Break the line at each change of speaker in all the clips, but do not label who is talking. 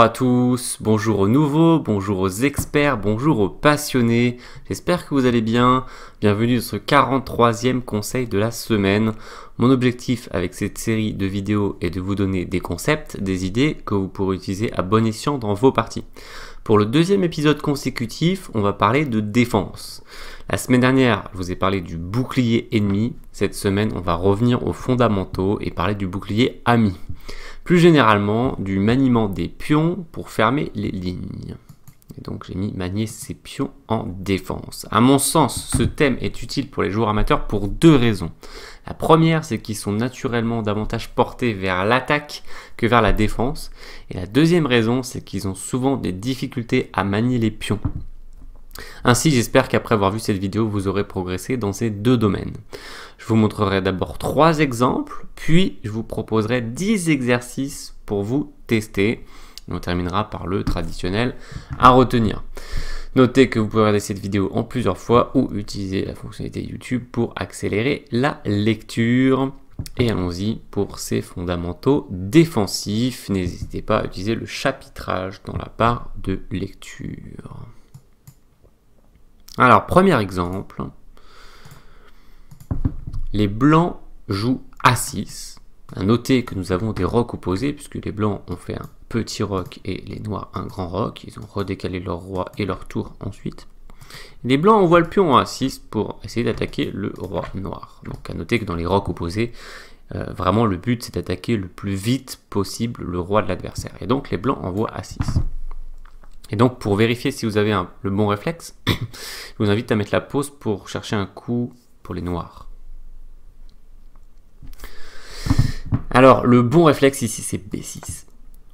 Bonjour à tous, bonjour aux nouveaux, bonjour aux experts, bonjour aux passionnés, j'espère que vous allez bien, bienvenue dans ce 43e conseil de la semaine. Mon objectif avec cette série de vidéos est de vous donner des concepts, des idées que vous pourrez utiliser à bon escient dans vos parties. Pour le deuxième épisode consécutif, on va parler de défense. La semaine dernière, je vous ai parlé du bouclier ennemi, cette semaine on va revenir aux fondamentaux et parler du bouclier ami plus généralement du maniement des pions pour fermer les lignes. Et donc j'ai mis manier ses pions en défense. À mon sens, ce thème est utile pour les joueurs amateurs pour deux raisons. La première, c'est qu'ils sont naturellement davantage portés vers l'attaque que vers la défense. Et la deuxième raison, c'est qu'ils ont souvent des difficultés à manier les pions. Ainsi, j'espère qu'après avoir vu cette vidéo, vous aurez progressé dans ces deux domaines. Je vous montrerai d'abord trois exemples, puis je vous proposerai 10 exercices pour vous tester. on terminera par le traditionnel à retenir. Notez que vous pouvez regarder cette vidéo en plusieurs fois ou utiliser la fonctionnalité YouTube pour accélérer la lecture. Et allons-y pour ces fondamentaux défensifs. N'hésitez pas à utiliser le chapitrage dans la part de lecture. Alors, premier exemple. Les blancs jouent A6. À noter que nous avons des rocs opposés, puisque les blancs ont fait un petit roc et les noirs un grand roc. Ils ont redécalé leur roi et leur tour ensuite. Les blancs envoient le pion à 6 pour essayer d'attaquer le roi noir. Donc à noter que dans les rocs opposés, euh, vraiment le but c'est d'attaquer le plus vite possible le roi de l'adversaire. Et donc les blancs envoient a 6. Et donc pour vérifier si vous avez le bon réflexe, je vous invite à mettre la pause pour chercher un coup pour les noirs. Alors le bon réflexe ici c'est B6.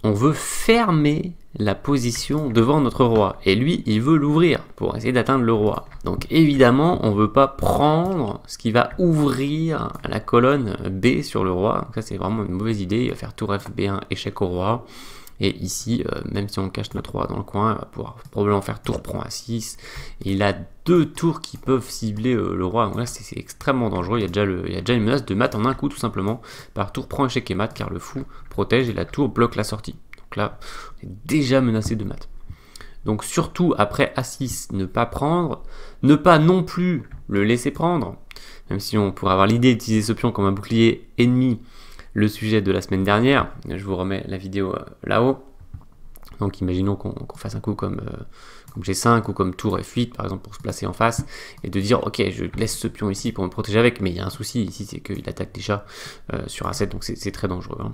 On veut fermer la position devant notre roi. Et lui, il veut l'ouvrir pour essayer d'atteindre le roi. Donc évidemment, on ne veut pas prendre ce qui va ouvrir la colonne B sur le roi. ça, c'est vraiment une mauvaise idée. Il va faire tour fb 1 échec au roi. Et ici, euh, même si on cache notre Roi dans le coin, il va pouvoir probablement faire tour prend à 6. il a deux tours qui peuvent cibler euh, le roi. Donc là, c'est extrêmement dangereux. Il y, a déjà déjà une menace de mat en un coup, tout simplement. Par tour prend échec et mat, car le fou protège et la tour bloque la sortie. Donc là, on est déjà menacé de mat. Donc surtout, après A6, ne pas prendre. Ne pas non plus le laisser prendre. Même si on pourrait avoir l'idée d'utiliser ce pion comme un bouclier ennemi le sujet de la semaine dernière. Je vous remets la vidéo euh, là-haut. Donc imaginons qu'on fasse un coup comme, euh, G5 ou comme Tour f fuite par exemple pour se placer en face et de dire ok je laisse ce pion ici pour me protéger avec mais il y a un souci ici c'est qu'il attaque déjà euh, sur A7 donc c'est très dangereux. Hein.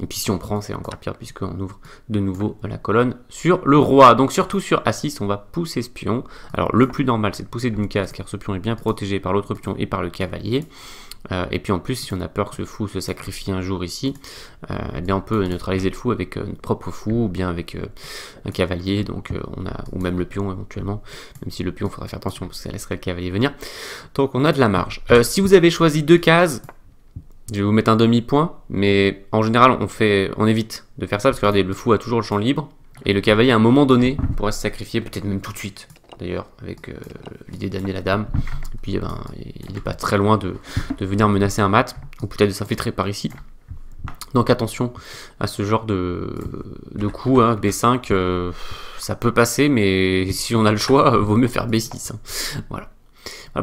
Et puis si on prend c'est encore pire puisqu'on ouvre de nouveau la colonne sur le roi. Donc surtout sur A6 on va pousser ce pion. Alors le plus normal c'est de pousser d'une case car ce pion est bien protégé par l'autre pion et par le cavalier. Euh, et puis en plus, si on a peur que ce fou se sacrifie un jour ici, euh, eh bien on peut neutraliser le fou avec euh, notre propre fou ou bien avec un cavalier, donc on a ou même le pion éventuellement, même si le pion faudra faire attention parce que ça laisserait le cavalier venir. Donc on a de la marge. si vous avez choisi deux cases, je vais vous mettre un demi-point, mais en général on fait, on évite de faire ça parce que regardez, le fou a toujours le champ libre et le cavalier à un moment donné pourrait se sacrifier, peut-être même tout de suite d'ailleurs, avec l'idée d'amener la dame. Eh ben, il n'est pas très loin de, venir menacer un mat, ou peut-être de s'infiltrer par ici. Donc attention à ce genre de, coup, hein. B5, euh, ça peut passer, mais si on a le choix, euh, vaut mieux faire B6. Hein. Voilà.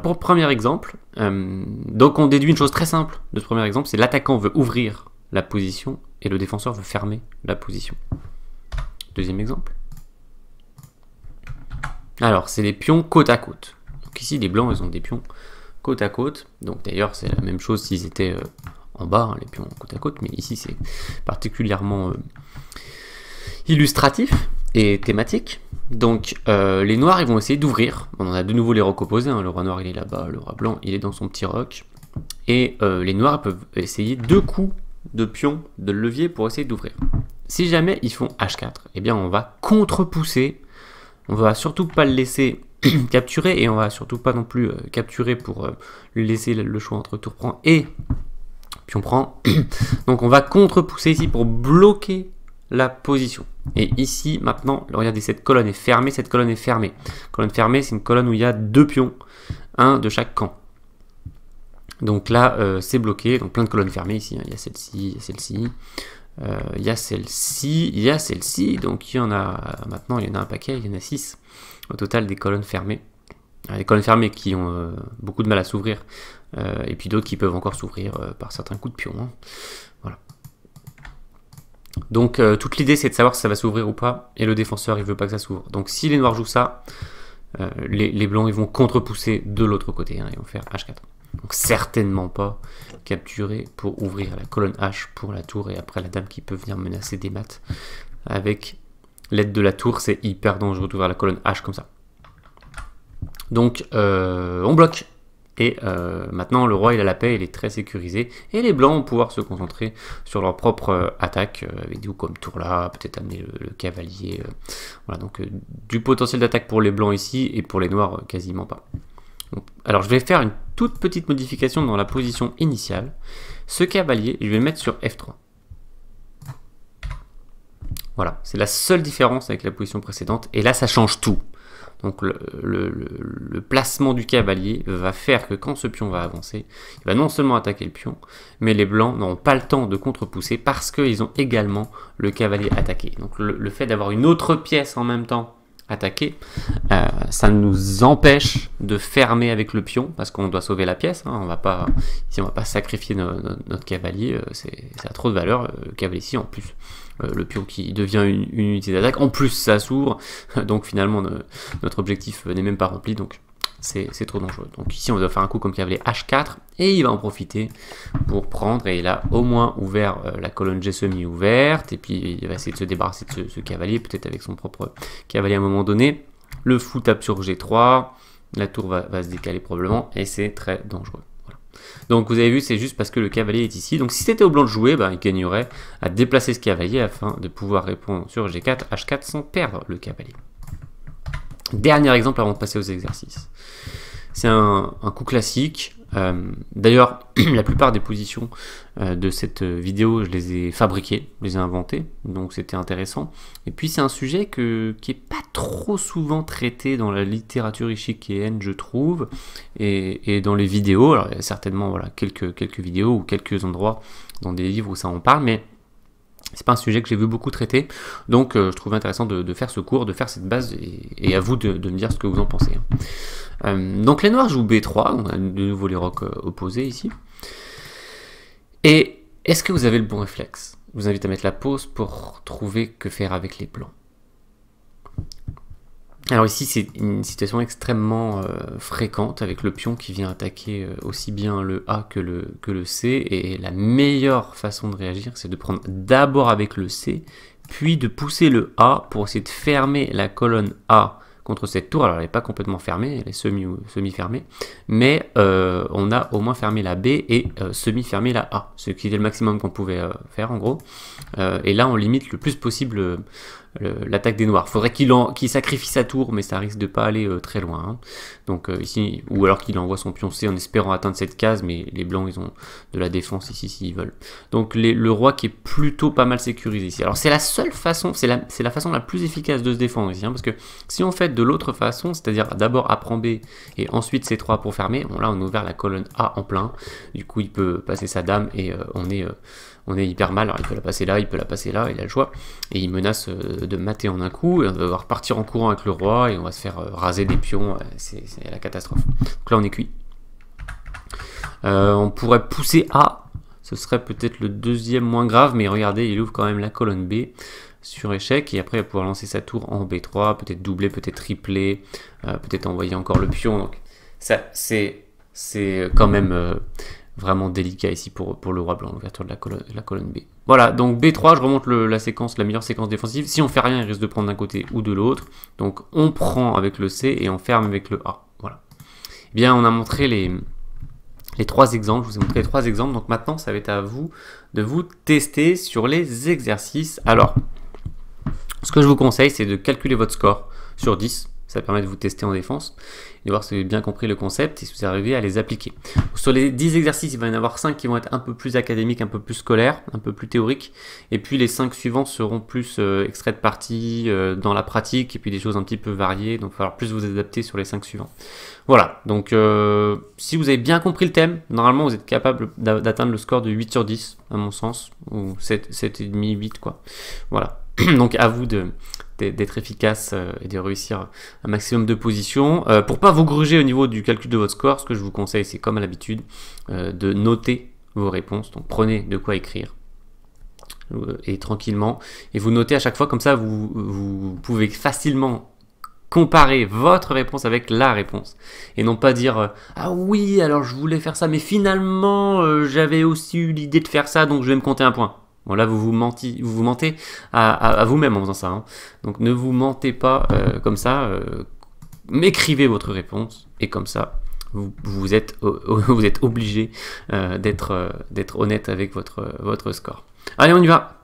Pour premier exemple, euh, donc on déduit une chose très simple de ce premier exemple, c'est l'attaquant veut ouvrir la position et le défenseur veut fermer la position. Deuxième exemple. Alors, c'est les pions côte à côte. Ici, les blancs, ils ont des pions côte à côte. Donc d'ailleurs, c'est la même chose s'ils étaient euh, en bas, hein, les pions côte à côte, mais ici, c'est particulièrement euh, illustratif et thématique. Donc euh, les noirs, ils vont essayer d'ouvrir. On a de nouveau les rocs opposés. Hein. Le roi noir, il est là-bas. Le roi blanc, il est dans son petit roc. Et les noirs peuvent essayer deux coups de pion, de levier pour essayer d'ouvrir. Si jamais ils font H4, eh bien on va contre-pousser. On va surtout pas le laisser capturer, et on va surtout pas non plus euh, capturer pour euh, laisser le choix entre tour prend et pion prend. Donc on va contre-pousser ici pour bloquer la position. Et ici, maintenant, regardez, cette colonne est fermée, cette colonne est fermée. Colonne fermée, c'est une colonne où il y a deux pions, un de chaque camp. Donc là, euh, c'est bloqué, donc plein de colonnes fermées ici. Hein. Il y a celle-ci, celle-ci, euh, il y a celle-ci, il y a celle-ci, donc il y en a maintenant, il y en a un paquet, il y en a 6 au total des colonnes fermées. Euh, des colonnes fermées qui ont euh, beaucoup de mal à s'ouvrir, et puis d'autres qui peuvent encore s'ouvrir par certains coups de pion. Hein. Voilà. Donc toute l'idée c'est de savoir si ça va s'ouvrir ou pas, et le défenseur il veut pas que ça s'ouvre. Donc si les noirs jouent ça, les, blancs ils vont contre-pousser de l'autre côté, ils hein, vont faire H4. Donc certainement pas capturé pour ouvrir la colonne H pour la tour et après la dame qui peut venir menacer des maths. Avec l'aide de la tour, c'est hyper dangereux d'ouvrir la colonne H comme ça. Donc euh, on bloque. Et euh, maintenant le roi il a la paix, il est très sécurisé. Et les blancs vont pouvoir se concentrer sur leur propre euh, attaque, avec du comme tour là, peut-être amener le cavalier. voilà donc du potentiel d'attaque pour les blancs ici et pour les noirs quasiment pas alors je vais faire une toute petite modification dans la position initiale. Ce cavalier, je vais le mettre sur F3. Voilà, c'est la seule différence avec la position précédente. Et là, ça change tout. Donc le, placement du cavalier va faire que quand ce pion va avancer, il va non seulement attaquer le pion, mais les blancs n'auront pas le temps de contre-pousser parce qu'ils ont également le cavalier attaqué. Donc le fait d'avoir une autre pièce en même temps attaquer, euh, ça nous empêche de fermer avec le pion parce qu'on doit sauver la pièce. Hein. on va pas, ici, on va pas sacrifier notre cavalier. Euh, c'est a trop de valeur euh, le cavalier ici en plus. le pion qui devient une, unité d'attaque. En plus, ça s'ouvre. Donc finalement, notre objectif n'est même pas rempli. Donc c'est trop dangereux. Donc ici, on doit faire un coup comme cavalier H4, et il va en profiter pour prendre, et il a au moins ouvert euh, la colonne G semi-ouverte, et puis il va essayer de se débarrasser de ce, cavalier, peut-être avec son propre cavalier à un moment donné. Le fou tape sur G3, la tour va, se décaler probablement, et c'est très dangereux. Donc vous avez vu, c'est juste parce que le cavalier est ici. Donc si c'était au blanc de jouer, bah, il gagnerait à déplacer ce cavalier afin de pouvoir répondre sur G4, H4 sans perdre le cavalier. Dernier exemple avant de passer aux exercices. C'est un, coup classique. Euh, d'ailleurs, la plupart des positions euh, de cette vidéo, je les ai fabriquées, je les ai inventées, donc c'était intéressant. Et puis c'est un sujet qui n'est pas trop souvent traité dans la littérature ishikéenne, je trouve, et, dans les vidéos. Alors il y a certainement voilà, quelques, vidéos ou quelques endroits dans des livres où ça en parle, mais c'est pas un sujet que j'ai vu beaucoup traiter, donc euh, je trouve intéressant de, faire ce cours, de faire cette base, et, à vous de, me dire ce que vous en pensez. Euh, donc les noirs jouent B3, on a de nouveau les rocs euh, opposés ici. Et est-ce que vous avez le bon réflexe Je vous invite à mettre la pause pour trouver que faire avec les plans. Alors ici, c'est une situation extrêmement euh, fréquente avec le pion qui vient attaquer aussi bien le A que le, que le C. Et la meilleure façon de réagir, c'est de prendre d'abord avec le C, puis de pousser le A pour essayer de fermer la colonne A contre cette tour. Alors elle n'est pas complètement fermée, elle est semi, semi-fermée, mais euh, on a au moins fermé la B et euh, semi-fermé la A, ce qui était le maximum qu'on pouvait euh, faire en gros. et là on limite le plus possible l'attaque des noirs. Faudrait qu'il sacrifie sa tour, mais ça risque de pas aller euh, très loin. Hein. Donc euh, ici, ou alors qu'il envoie son pion C en espérant atteindre cette case, mais les blancs ils ont de la défense ici s'ils veulent. Donc le roi qui est plutôt pas mal sécurisé ici. Alors c'est la seule façon, c'est la, la, façon la plus efficace de se défendre ici, hein, parce que si on fait de l'autre façon, c'est-à-dire d'abord A prend B et ensuite C3 pour fermer, bon là on a ouvert la colonne A en plein, du coup il peut passer sa dame et euh, on est on est hyper mal. Alors, hein. il peut la passer là, il peut la passer là, il a le choix. Et il menace euh, de mater en un coup. Et on va devoir partir en courant avec le roi et on va se faire euh, raser des pions. Euh, c'est la catastrophe. Donc là, on est cuit. on pourrait pousser A. Ce serait peut-être le deuxième moins grave, mais regardez, il ouvre quand même la colonne B sur échec et après il va pouvoir lancer sa tour en B3, peut-être doubler, peut-être tripler, peut-être envoyer encore le pion. Donc ça c'est c'est quand même vraiment délicat ici pour, pour le roi blanc, l'ouverture de la colonne, la colonne B. Voilà, donc B3, je remonte la séquence, la meilleure séquence défensive. Si on fait rien, il risque de prendre d'un côté ou de l'autre. Donc on prend avec le C et on ferme avec le A. Voilà. Eh bien, on a montré les, les trois exemples. Je vous ai montré les trois exemples. Donc maintenant, ça va être à vous de vous tester sur les exercices. Alors, ce que je vous conseille, c'est de calculer votre score sur 10. Ça permet de vous tester en défense, et de voir si vous avez bien compris le concept et si vous arrivez à les appliquer. Sur les 10 exercices, il va y en avoir 5 qui vont être un peu plus académiques, un peu plus scolaires, un peu plus théoriques. Et puis les 5 suivants seront plus euh, extraits de partie euh, dans la pratique et puis des choses un petit peu variées. Donc il va falloir plus vous adapter sur les 5 suivants. Voilà, donc euh, si vous avez bien compris le thème, normalement vous êtes capable d'atteindre le score de 8 sur 10, à mon sens, ou 7,5, 7 8 quoi. Voilà, donc à vous de, d'être efficace euh, et de réussir un maximum de positions. Pour euh, pour pas vous gruger au niveau du calcul de votre score, ce que je vous conseille, c'est comme à l'habitude, euh, de noter vos réponses. Donc prenez de quoi écrire et tranquillement. Et vous notez à chaque fois, comme ça vous, pouvez facilement comparer votre réponse avec la réponse et non pas dire ah oui alors je voulais faire ça mais finalement j'avais aussi eu l'idée de faire ça donc je vais me compter un point Bon, là, vous vous, vous, vous mentez à, vous-même en faisant ça. Hein. Donc, ne vous mentez pas euh, comme ça. Euh, m'écrivez votre réponse et comme ça, vous, êtes, vous êtes obligé euh, d'être d'être honnête avec votre, votre score. Allez, on y va.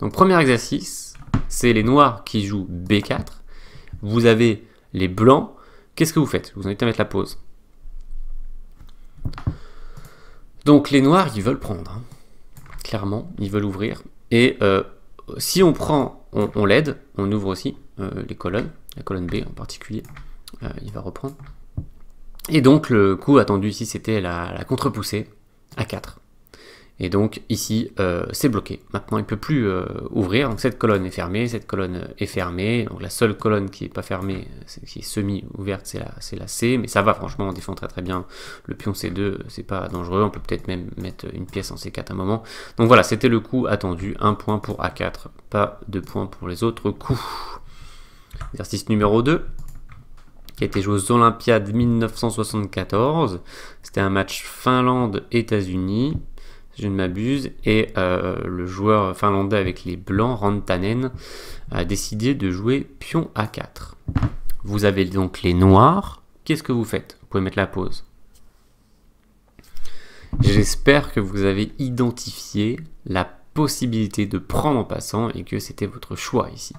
Donc, premier exercice, c'est les noirs qui jouent B4. Vous avez les blancs. Qu'est-ce que vous faites vous invite à mettre la pause. Donc, les noirs, ils veulent prendre. Hein clairement, ils veulent ouvrir. Et euh, si on prend, on, l'aide, on ouvre aussi euh, les colonnes, la colonne B en particulier, euh, il va reprendre. Et donc le coup attendu ici, c'était la, la contre-poussée à 4. Et donc ici, euh, c'est bloqué. Maintenant, il ne peut plus euh, ouvrir. Donc cette colonne est fermée, cette colonne est fermée. Donc la seule colonne qui n'est pas fermée, qui est semi-ouverte, c'est la, C. Mais ça va, franchement, on défend très très bien le pion C2. C'est pas dangereux. On peut peut-être même mettre une pièce en C4 à un moment. Donc voilà, c'était le coup attendu. Un point pour A4, pas de points pour les autres coups. Exercice numéro 2 qui a été joué aux Olympiades 1974. C'était un match Finlande-États-Unis je ne m'abuse, et euh, le joueur finlandais avec les blancs, Rantanen, a décidé de jouer pion A4. Vous avez donc les noirs, qu'est-ce que vous faites Vous pouvez mettre la pause. J'espère que vous avez identifié la possibilité de prendre en passant et que c'était votre choix ici.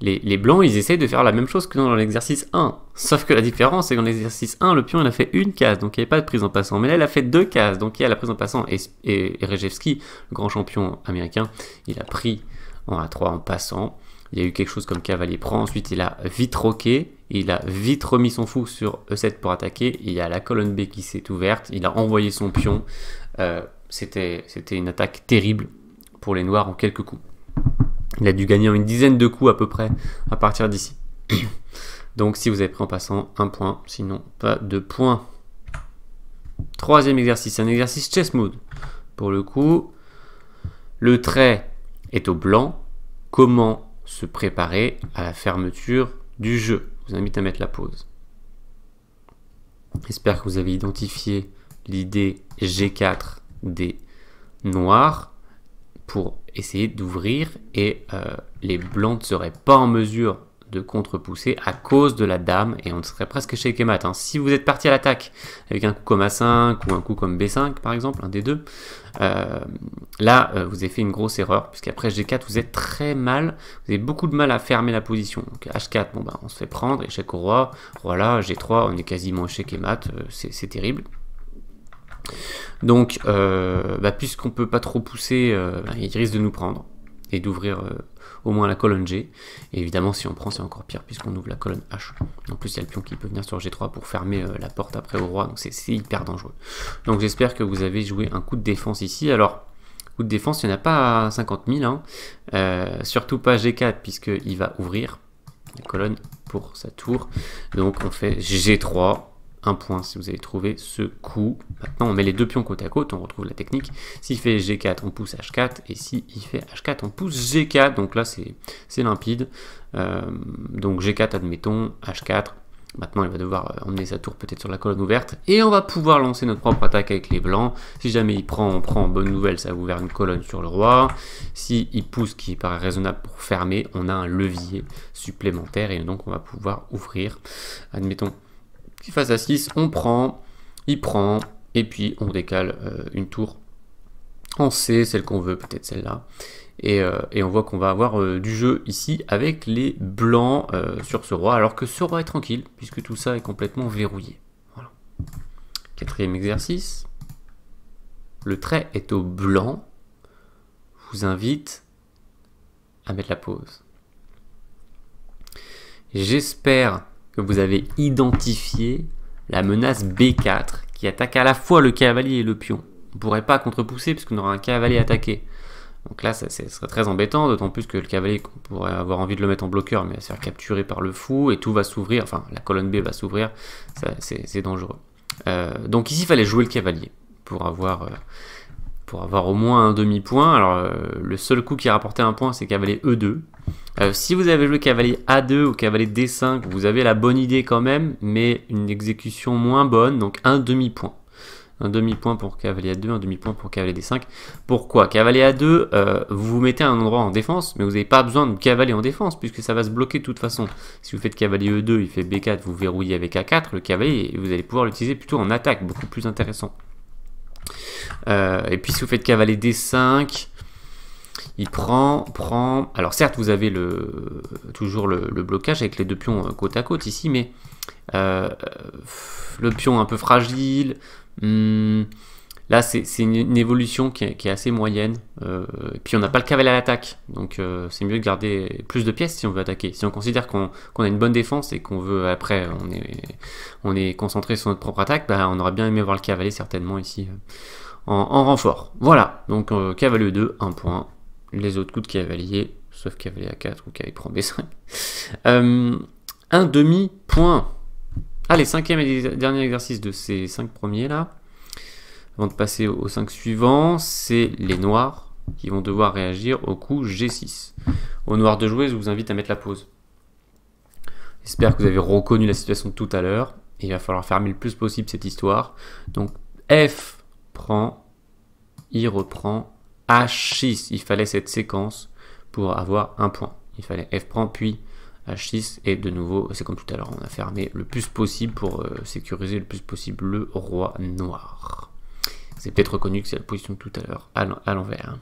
Les, blancs, ils essayent de faire la même chose que dans l'exercice 1. Sauf que la différence, c'est qu'en dans l'exercice 1, le pion, il a fait une case, donc il n'y avait pas de prise en passant. Mais là, il a fait deux cases, donc il y a la prise en passant. Et, et, Rejewski, grand champion américain, il a pris en A3 en passant. Il y a eu quelque chose comme cavalier prend. Ensuite, il a vite roqué. Il a vite remis son fou sur E7 pour attaquer. Il y a la colonne B qui s'est ouverte. Il a envoyé son pion. Euh, c'était une attaque terrible les noirs en quelques coups. Il a dû gagner une dizaine de coups à peu près à partir d'ici. Donc si vous avez pris en passant, un point, sinon pas de points Troisième exercice, un exercice chess mode. Pour le coup, le trait est au blanc. Comment se préparer à la fermeture du jeu Je vous invite à mettre la pause. J'espère que vous avez identifié l'idée G4 des noirs pour essayer d'ouvrir et euh, les blancs ne seraient pas en mesure de contrepousser à cause de la dame et on serait presque chez et hein. Si vous êtes parti à l'attaque avec un coup comme A5 ou un coup comme B5 par exemple, un des deux, euh, là euh, vous avez fait une grosse erreur puisqu'après G4 vous êtes très mal, vous avez beaucoup de mal à fermer la position. Donc H4, bon bah on se fait prendre, échec au roi, Voilà G3, on est quasiment échec et mat, c'est terrible. Donc, euh, bah, puisqu'on ne peut pas trop pousser, euh, bah, il risque de nous prendre et d'ouvrir euh, au moins la colonne G. Et évidemment, si on prend, c'est encore pire puisqu'on ouvre la colonne H. En plus, il y a le pion qui peut venir sur G3 pour fermer la porte après au roi, donc c'est hyper dangereux. Donc, j'espère que vous avez joué un coup de défense ici. Alors, coup de défense, il n'y en a pas 50 000. Hein. surtout pas G4 puisqu'il va ouvrir la colonne pour sa tour. Donc, on fait G3 point si vous avez trouvé ce coup. Maintenant, on met les deux pions côte à côte, on retrouve la technique. S'il fait G4, on pousse H4, et s'il fait H4, on pousse G4. Donc là, c'est limpide. Euh, donc G4, admettons, H4. Maintenant, il va devoir euh, emmener sa tour peut-être sur la colonne ouverte. Et on va pouvoir lancer notre propre attaque avec les blancs. Si jamais il prend, on prend. Bonne nouvelle, ça va une colonne sur le roi. Si il pousse, qui paraît raisonnable pour fermer, on a un levier supplémentaire. Et donc, on va pouvoir ouvrir. Admettons, face à 6, on prend, il prend, et puis on décale euh, une tour en C, celle qu'on veut, peut-être celle-là. Et, euh, on voit qu'on va avoir euh, du jeu ici avec les blancs sur ce roi, alors que ce roi est tranquille, puisque tout ça est complètement verrouillé. Voilà. Quatrième exercice. Le trait est au blanc. Je vous invite à mettre la pause. J'espère vous avez identifié la menace B4 qui attaque à la fois le cavalier et le pion. On ne pourrait pas contrepousser puisqu'on aura un cavalier attaqué. Donc là, ça, serait très embêtant, d'autant plus que le cavalier, on pourrait avoir envie de le mettre en bloqueur, mais à va se faire capturer par le fou et tout va s'ouvrir, enfin la colonne B va s'ouvrir, c'est dangereux. Euh, donc ici, il fallait jouer le cavalier pour avoir euh, pour avoir au moins un demi-point. Alors, euh, le seul coup qui a rapporté un point, c'est cavalier E2. Euh, si vous avez joué cavalier A2 ou cavalier D5, vous avez la bonne idée quand même, mais une exécution moins bonne, donc un demi-point. Un demi-point pour cavalier A2, un demi-point pour cavalier D5. Pourquoi Cavalier A2, euh, vous vous mettez à un endroit en défense, mais vous n'avez pas besoin de cavalier en défense, puisque ça va se bloquer de toute façon. Si vous faites cavalier E2, il fait B4, vous verrouillez avec A4, le cavalier, vous allez pouvoir l'utiliser plutôt en attaque, beaucoup plus intéressant. Euh, et puis si vous faites cavaler D5, il prend, prend... Alors certes, vous avez le, toujours le, blocage avec les deux pions euh, côte à côte ici, mais euh, le pion un peu fragile... Hmm, Là, c'est une, évolution qui est, assez moyenne. Euh, et puis, on n'a pas le cavalier à l'attaque. Donc, euh, c'est mieux de garder plus de pièces si on veut attaquer. Si on considère qu'on a une bonne défense et qu'on veut, après, on est, on est concentré sur notre propre attaque, bah, on aurait bien aimé avoir le cavalier certainement ici euh, en, renfort. Voilà. Donc, cavalier 2, 1 point. Les autres coups de cavalier, sauf cavalier à 4 ou cavalier prend B5. un demi-point. Allez, cinquième et dernier exercice de ces cinq premiers là. Avant de passer au 5 suivants, c'est les noirs qui vont devoir réagir au coup G6. Au noir de jouer, je vous invite à mettre la pause. J'espère que vous avez reconnu la situation tout à l'heure. Il va falloir fermer le plus possible cette histoire. Donc F prend, I reprend, H6. Il fallait cette séquence pour avoir un point. Il fallait F prend, puis H6. Et de nouveau, c'est comme tout à l'heure, on a fermé le plus possible pour euh, sécuriser le plus possible le roi noir. C'est peut-être reconnu que c'est la position de tout à l'heure, à l'envers. Hein.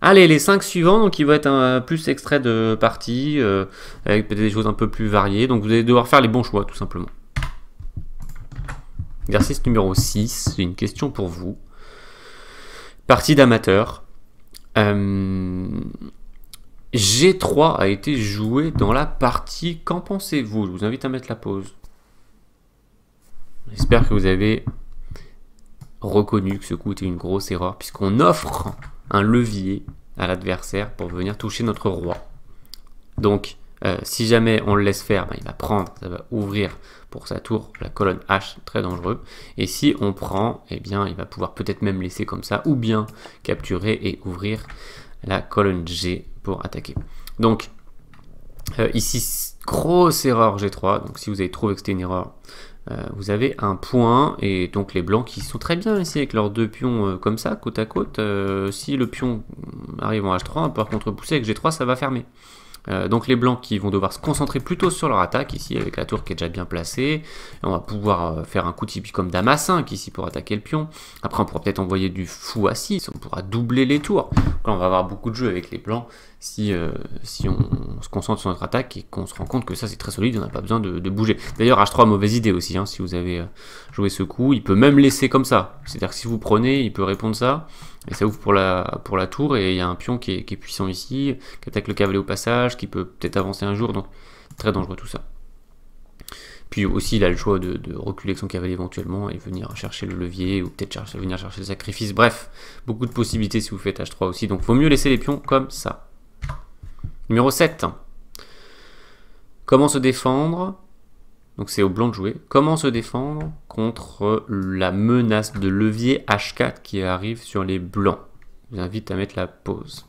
Allez, les 5 suivants, donc il va être un euh, plus extrait de partie, euh, avec peut-être des choses un peu plus variées. Donc vous allez devoir faire les bons choix, tout simplement. Exercice numéro 6, c'est une question pour vous. Partie d'amateur. Euh, G3 a été joué dans la partie. Qu'en pensez-vous Je vous invite à mettre la pause. J'espère que vous avez reconnu que ce coup était une grosse erreur, puisqu'on offre un levier à l'adversaire pour venir toucher notre roi. Donc, euh, si jamais on le laisse faire, ben, il va prendre, ça va ouvrir pour sa tour la colonne H, très dangereux. Et si on prend, eh bien, il va pouvoir peut-être même laisser comme ça, ou bien capturer et ouvrir la colonne G pour attaquer. Donc, euh, ici, grosse erreur G3. Donc, si vous avez trouvé que c'était une erreur, euh, vous avez un point, et donc les blancs qui sont très bien ici avec leurs deux pions euh, comme ça, côte à côte. Euh, si le pion arrive en H3, on peut contre-pousser avec G3, ça va fermer. Euh, donc les blancs qui vont devoir se concentrer plutôt sur leur attaque, ici avec la tour qui est déjà bien placée. On va pouvoir euh, faire un coup typique comme Dame 5 ici pour attaquer le pion. Après on pourra peut-être envoyer du fou à 6, on pourra doubler les tours. là on va avoir beaucoup de jeux avec les blancs si, euh, si on, se concentre sur notre attaque et qu'on se rend compte que ça c'est très solide, on n'a pas besoin de, bouger. D'ailleurs H3 mauvaise idée aussi, hein, si vous avez joué ce coup, il peut même laisser comme ça. C'est-à-dire que si vous prenez, il peut répondre ça. Et ça ouvre pour la, pour la tour, et il y a un pion qui est, puissant ici, qui attaque le cavalier au passage, qui peut peut-être avancer un jour, donc très dangereux tout ça. Puis aussi, il a le choix de, reculer avec son cavalier éventuellement et venir chercher le levier, ou peut-être chercher, venir chercher le sacrifice. Bref, beaucoup de possibilités si vous faites H3 aussi, donc vaut mieux laisser les pions comme ça. Numéro 7. Comment se défendre donc c'est au blanc de jouer. Comment se défendre contre la menace de levier H4 qui arrive sur les blancs Je vous invite à mettre la pause.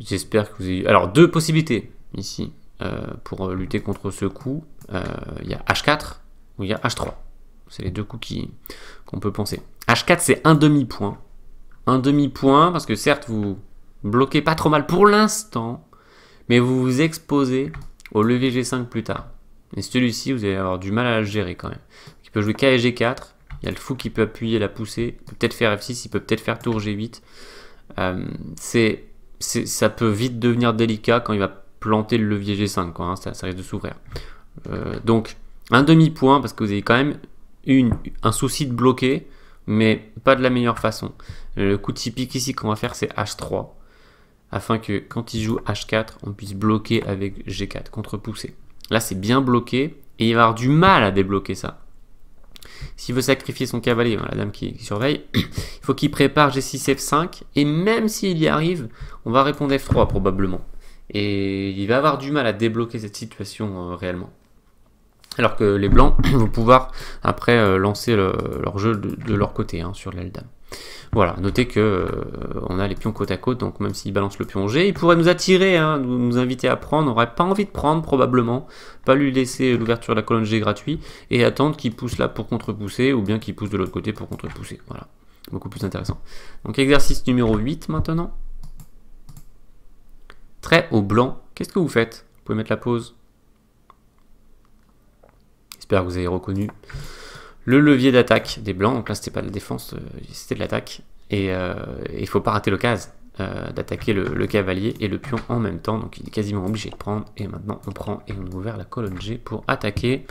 J'espère que vous avez... Alors deux possibilités ici euh, pour lutter contre ce coup. Euh, il y a H4 ou il y a H3. C'est les deux coups qu'on peut penser. H4 c'est un demi-point. Un demi-point parce que certes vous bloquez pas trop mal pour l'instant, mais vous vous exposez au levier G5 plus tard. mais celui-ci, vous allez avoir du mal à le gérer quand même. Il peut jouer K et G4. Il y a le fou qui peut appuyer la poussée. peut être faire F6. Il peut peut-être faire tour G8. Euh, c'est, ça peut vite devenir délicat quand il va planter le levier G5. Quoi, hein. ça, risque de s'ouvrir. Euh, donc, un demi-point parce que vous avez quand même une, un souci de bloquer, mais pas de la meilleure façon. Le coup typique ici qu'on va faire, c'est H3 afin que quand il joue H4, on puisse bloquer avec G4, contre Là, c'est bien bloqué, et il va avoir du mal à débloquer ça. S'il veut sacrifier son cavalier, hein, la dame qui, surveille, il faut qu'il prépare G6, F5, et même s'il y arrive, on va répondre F3 probablement. Et il va avoir du mal à débloquer cette situation euh, réellement. Alors que les blancs vont pouvoir après euh, lancer leur jeu de, leur côté hein, sur l'aile dame. Voilà, notez que euh, on a les pions côte à côte, donc même s'il balance le pion G, il pourrait nous attirer, hein, nous, inviter à prendre, on n'aurait pas envie de prendre probablement, pas lui laisser l'ouverture de la colonne G gratuit, et attendre qu'il pousse là pour contre-pousser, ou bien qu'il pousse de l'autre côté pour contre-pousser. Voilà, beaucoup plus intéressant. Donc exercice numéro 8 maintenant. Trait au blanc, qu'est-ce que vous faites Vous pouvez mettre la pause. J'espère que vous avez reconnu le levier d'attaque des blancs. Donc là, c'était pas de la défense, euh, c'était de l'attaque. Et il euh, faut pas rater l'occasion euh, d'attaquer le, cavalier et le pion en même temps. Donc il est quasiment obligé de prendre. Et maintenant on prend et on ouvre la colonne G pour attaquer.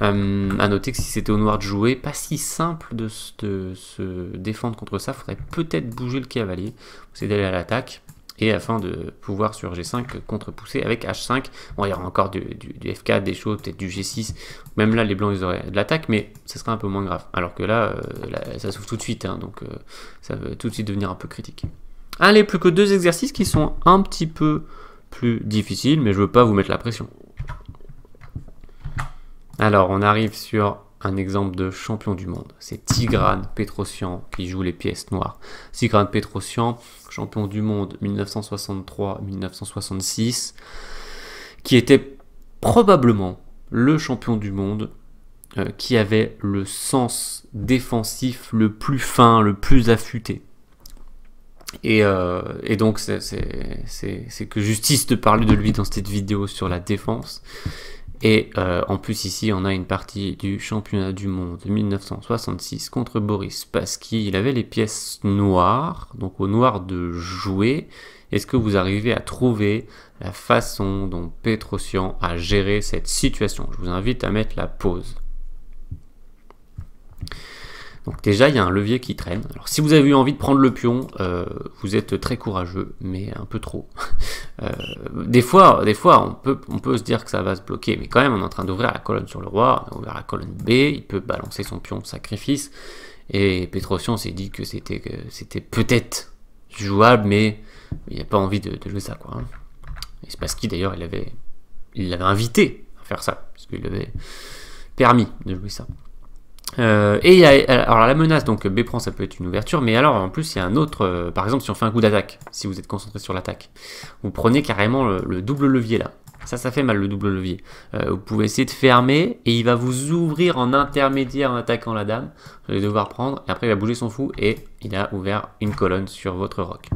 A à noter que si c'était au noir de jouer, pas si simple de, se défendre contre ça. Faudrait peut-être bouger le cavalier. C'est d'aller à l'attaque et afin de pouvoir sur G5 contre-pousser avec H5. Bon, il y aura encore du, F4, des choses, peut-être du G6. Même là, les blancs, ils auraient de l'attaque, mais ça serait un peu moins grave. Alors que là, euh, ça s'ouvre tout de suite, hein, donc euh, ça va tout de suite devenir un peu critique. Allez, plus que deux exercices qui sont un petit peu plus difficiles, mais je veux pas vous mettre la pression. Alors, on arrive sur un exemple de champion du monde. C'est Tigrane Petrosian qui joue les pièces noires. Tigrane Petrosian, champion du monde 1963-1966, qui était probablement le champion du monde euh, qui avait le sens défensif le plus fin, le plus affûté. Et, euh, et donc c'est que justice de parler de lui dans cette vidéo sur la défense. Et euh, en plus ici, on a une partie du championnat du monde 1966 contre Boris Pasky. Il avait les pièces noires, donc au noir de jouer. Est-ce que vous arrivez à trouver la façon dont Petrosian a géré cette situation Je vous invite à mettre la pause. Donc déjà, il y a un levier qui traîne. Alors si vous avez eu envie de prendre le pion, euh, vous êtes très courageux, mais un peu trop. Euh, des fois, des fois on, peut, on peut se dire que ça va se bloquer, mais quand même, on est en train d'ouvrir la colonne sur le roi, on a la colonne B, il peut balancer son pion de sacrifice. Et Petrosian s'est dit que c'était, peut-être jouable, mais il a pas envie de, jouer ça. Quoi, hein. Et qu'il d'ailleurs, il l'avait il l'avait invité à faire ça, parce qu'il avait permis de jouer ça. Euh, et il y euh, alors la menace, donc B prend, ça peut être une ouverture, mais alors en plus il y a un autre, euh, par exemple si on fait un coup d'attaque, si vous êtes concentré sur l'attaque, vous prenez carrément le, double levier là. Ça, ça fait mal le double levier. vous pouvez essayer de fermer et il va vous ouvrir en intermédiaire en attaquant la dame. Vous allez devoir prendre et après il va bouger son fou et il a ouvert une colonne sur votre roc.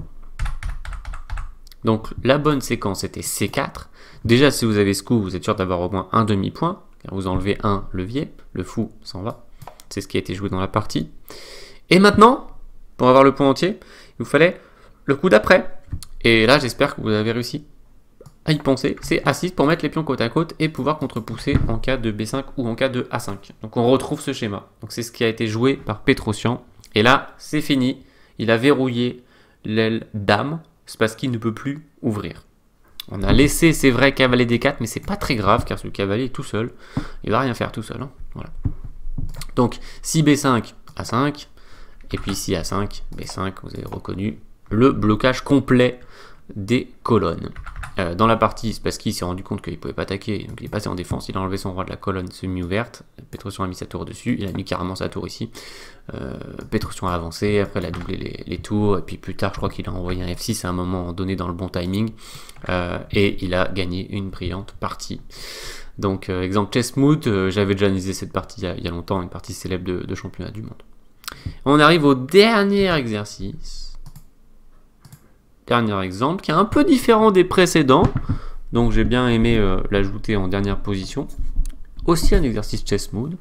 Donc la bonne séquence était C4. Déjà si vous avez ce coup, vous êtes sûr d'avoir au moins un demi-point, car vous enlevez un levier, le fou s'en va c'est ce qui a été joué dans la partie. Et maintenant, pour avoir le point entier, il vous fallait le coup d'après. Et là, j'espère que vous avez réussi à y penser. C'est A6 pour mettre les pions côte à côte et pouvoir contrepousser en cas de B5 ou en cas de A5. Donc on retrouve ce schéma. Donc c'est ce qui a été joué par Petrosian. Et là, c'est fini. Il a verrouillé l'aile dame. C'est parce qu'il ne peut plus ouvrir. On a laissé, c'est vrais cavaliers D4, mais c'est pas très grave car ce cavalier est tout seul. Il va rien faire tout seul. Hein. Voilà. Donc si B5 à 5, et puis ici a 5, B5, vous avez reconnu le blocage complet des colonnes. Euh, dans la partie, Spassky s'est rendu compte qu'il ne pouvait pas attaquer, donc il est passé en défense, il a enlevé son roi de la colonne semi-ouverte, Petrosian a mis sa tour dessus, il a mis carrément sa tour ici, euh, Petrosian a avancé, après il a doublé les, tours, et puis plus tard je crois qu'il a envoyé un F6 à un moment donné dans le bon timing, euh, et il a gagné une brillante partie. Donc, euh, exemple Chess Mood, euh, j'avais déjà analysé cette partie il y, a, longtemps, une partie célèbre de, championnat du monde. On arrive au dernier exercice. Dernier exemple, qui est un peu différent des précédents. Donc, j'ai bien aimé euh, l'ajouter en dernière position. Aussi un exercice Chess Mood.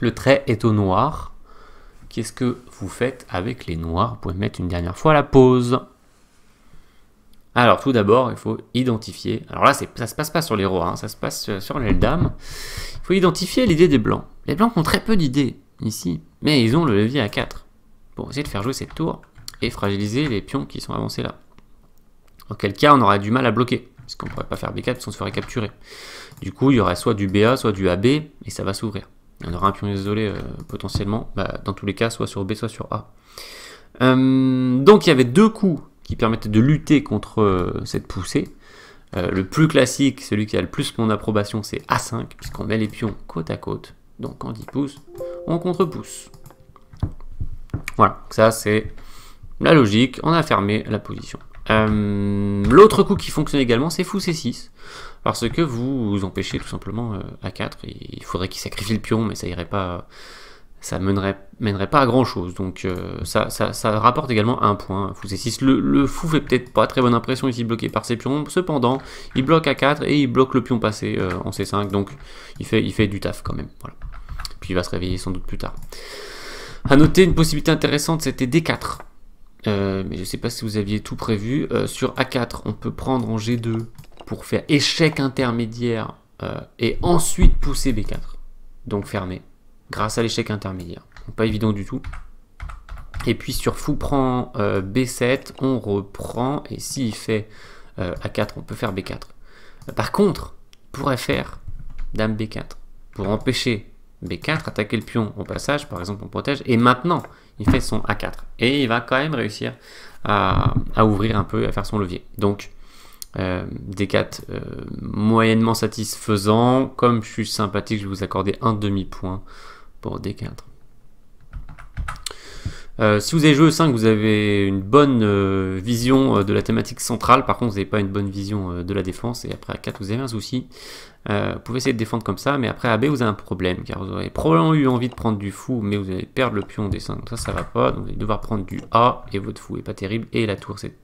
Le trait est au noir. Qu'est-ce que vous faites avec les noirs Vous pouvez mettre une dernière fois la pause. Alors tout d'abord, il faut identifier. Alors là, ça se passe pas sur les rois, hein, ça se passe euh, sur les dames. Il faut identifier l'idée des blancs. Les blancs ont très peu d'idées ici, mais ils ont le levier à 4 pour essayer de faire jouer cette tour et fragiliser les pions qui sont avancés là. quel cas, on aurait du mal à bloquer, parce qu'on ne pourrait pas faire B4 parce qu'on se ferait capturer. Du coup, il y aurait soit du BA, soit du AB, et ça va s'ouvrir. On aura un pion isolé euh, potentiellement, bah, dans tous les cas, soit sur B, soit sur A. Euh, donc il y avait deux coups qui permettait de lutter contre euh, cette poussée. Euh, le plus classique, celui qui a le plus mon approbation, c'est A5, puisqu'on met les pions côte à côte. Donc en 10 pouces, on contre-pousse. Voilà, ça c'est la logique, on a fermé la position. Euh, l'autre coup qui fonctionne également, c'est fou C6, parce que vous, empêchez tout simplement A4, il faudrait qu'il sacrifie le pion, mais ça irait pas ça mènerait, mènerait pas à grand chose. Donc euh, ça, ça, rapporte également un point. Le, fou fait peut-être pas très bonne impression ici bloqué par ses pions. Cependant, il bloque à 4 et il bloque le pion passé euh, en C5. Donc il fait, il fait du taf quand même. Voilà. Puis il va se réveiller sans doute plus tard. À noter une possibilité intéressante, c'était D4. Euh, mais je sais pas si vous aviez tout prévu. sur A4, on peut prendre en G2 pour faire échec intermédiaire et ensuite pousser B4. Donc fermé grâce à l'échec intermédiaire. pas évident du tout. Et puis sur fou prend euh, B7, on reprend, et s'il fait euh, A4, on peut faire B4. Euh, par contre, pourrait faire Dame B4, pour empêcher B4, attaquer le pion au passage, par exemple on protège, et maintenant il fait son A4. Et il va quand même réussir à, ouvrir un peu, à faire son levier. Donc D4 moyennement satisfaisant, comme je suis sympathique, je vais vous accorder un demi-point pour D4. Euh, si vous avez joué 5, vous avez une bonne euh, vision euh, de la thématique centrale. Par contre, vous n'avez pas une bonne vision de la défense. Et après, à 4, vous avez un souci. vous pouvez essayer de défendre comme ça, mais après, à B, vous avez un problème. Car vous aurez probablement eu envie de prendre du fou, mais vous allez perdre le pion des 5. Donc ça, ça va pas. Donc vous allez devoir prendre du A, et votre fou est pas terrible. Et la tour, c'est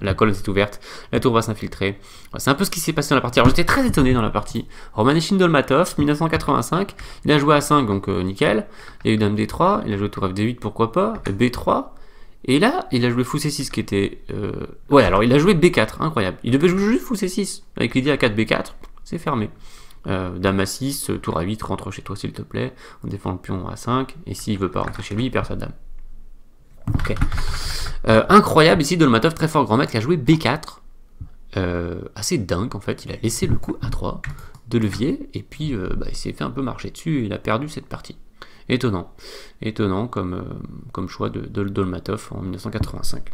la colonne s'est ouverte, la tour va s'infiltrer. C'est un peu ce qui s'est passé dans la partie. Alors j'étais très étonné dans la partie. Romaneshin Dolmatov, 1985, il a joué a 5, donc euh, nickel. Il a eu Dame D3, il a joué Tour FD8, pourquoi pas, B3. Et là, il a joué Fou C6 qui était... Euh, ouais, alors il a joué B4, incroyable. Il devait jouer juste Fou C6, avec l'idée à 4 B4, c'est fermé. Euh, dame a 6, tour a 8, rentre chez toi s'il te plaît. On défend le pion a 5, et s'il veut pas rentrer chez lui, il perd sa dame. Ok. Euh, incroyable ici, Dolmatov, très fort grand maître, qui a joué B4. Euh, assez dingue en fait, il a laissé le coup A3 de levier, et puis euh, bah, il s'est fait un peu marcher dessus, et il a perdu cette partie. Étonnant, étonnant comme, comme choix de, Dolmatov en 1985.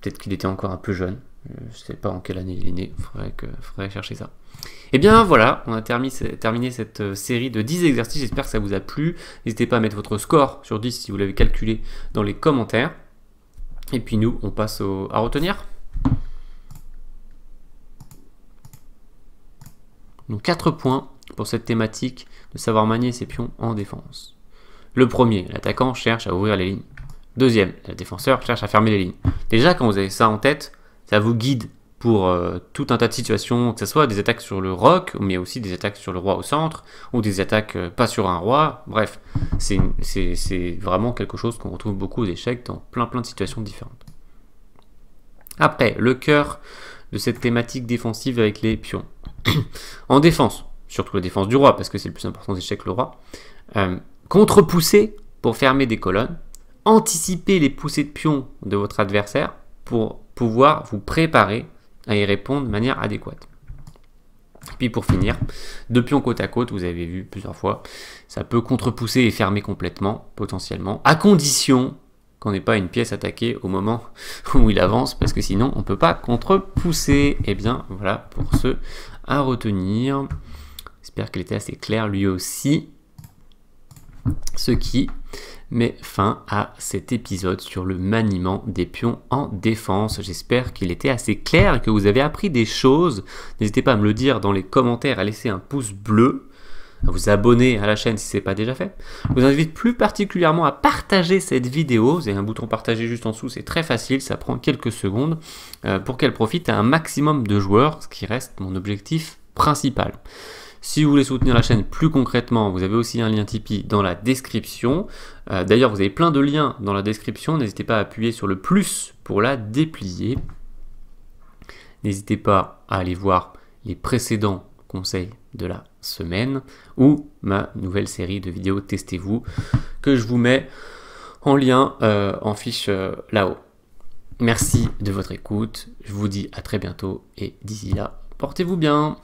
Peut-être qu'il était encore un peu jeune, je ne sais pas en quelle année il est né, faudrait, faudrait chercher ça. Et eh bien voilà, on a terminé, terminé cette série de 10 exercices, j'espère que ça vous a plu. N'hésitez pas à mettre votre score sur 10 si vous l'avez calculé dans les commentaires. Et puis nous, on passe à retenir. Donc 4 points pour cette thématique de savoir manier ses pions en défense. Le premier, l'attaquant cherche à ouvrir les lignes. Deuxième, le défenseur cherche à fermer les lignes. Déjà, quand vous avez ça en tête, ça vous guide pour euh, tout un tas de situations, que ce soit des attaques sur le roc, mais aussi des attaques sur le roi au centre, ou des attaques euh, pas sur un roi. Bref, c'est vraiment quelque chose qu'on retrouve beaucoup aux échecs dans plein plein de situations différentes. Après, le cœur de cette thématique défensive avec les pions. en défense, surtout la défense du roi, parce que c'est le plus important des échecs, le roi. Euh, contre-pousser pour fermer des colonnes. Anticiper les poussées de pions de votre adversaire pour pouvoir vous préparer à y répondre de manière adéquate. Puis pour finir, de pions côte à côte, vous avez vu plusieurs fois, ça peut contrepousser et fermer complètement, potentiellement, à condition qu'on n'ait pas une pièce attaquée au moment où il avance, parce que sinon on ne peut pas contrepousser. Et eh bien voilà pour ce à retenir. J'espère qu'il était assez clair lui aussi. Ce qui mais fin à cet épisode sur le maniement des pions en défense. J'espère qu'il était assez clair et que vous avez appris des choses. N'hésitez pas à me le dire dans les commentaires, à laisser un pouce bleu à vous abonner à la chaîne si ce n'est pas déjà fait. Je vous invite plus particulièrement à partager cette vidéo. Vous avez un bouton partager juste en dessous, c'est très facile, ça prend quelques secondes euh, pour qu'elle profite à un maximum de joueurs, ce qui reste mon objectif principal. Si vous voulez soutenir la chaîne plus concrètement, vous avez aussi un lien Tipeee dans la description. Euh, d'ailleurs, vous avez plein de liens dans la description. N'hésitez pas à appuyer sur le plus pour la déplier. N'hésitez pas à aller voir les précédents conseils de la semaine ou ma nouvelle série de vidéos Testez-vous que je vous mets en lien euh, en fiche euh, là-haut. Merci de votre écoute, je vous dis à très bientôt et d'ici là, portez-vous bien.